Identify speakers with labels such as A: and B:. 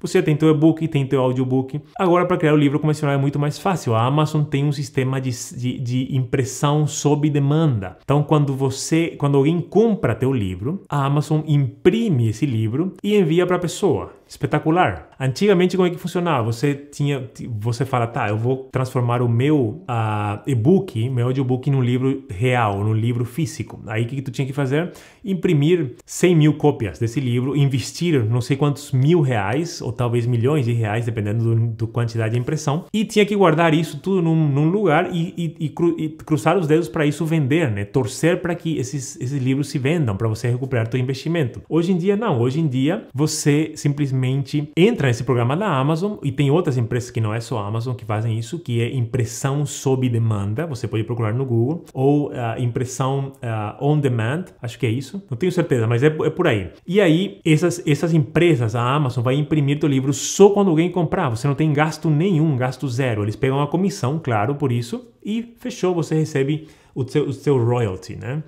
A: Você tem teu e-book, tem teu audiobook. Agora, para criar o livro convencional é muito mais fácil. A Amazon tem um sistema de, de, de impressão sob demanda. Então, quando você, quando alguém compra teu livro, a Amazon imprime esse livro e envia para a pessoa espetacular. Antigamente como é que funcionava? Você tinha, você fala, tá, eu vou transformar o meu uh, e-book, meu audiobook num livro real, num livro físico. Aí o que, que tu tinha que fazer? Imprimir 100 mil cópias desse livro, investir não sei quantos mil reais ou talvez milhões de reais, dependendo do, do quantidade de impressão, e tinha que guardar isso tudo num, num lugar e, e, e, cru, e, cruzar os dedos para isso vender, né? Torcer para que esses, esses livros se vendam para você recuperar teu investimento. Hoje em dia não. Hoje em dia você simplesmente simplesmente entra nesse programa da Amazon e tem outras empresas que não é só a Amazon que fazem isso, que é impressão sob demanda, você pode procurar no Google, ou uh, impressão uh, on demand, acho que é isso, não tenho certeza, mas é, é por aí. E aí, essas, essas empresas, a Amazon vai imprimir teu livro só quando alguém comprar, você não tem gasto nenhum, gasto zero, eles pegam uma comissão, claro, por isso, e fechou, você recebe o seu, o seu royalty, né?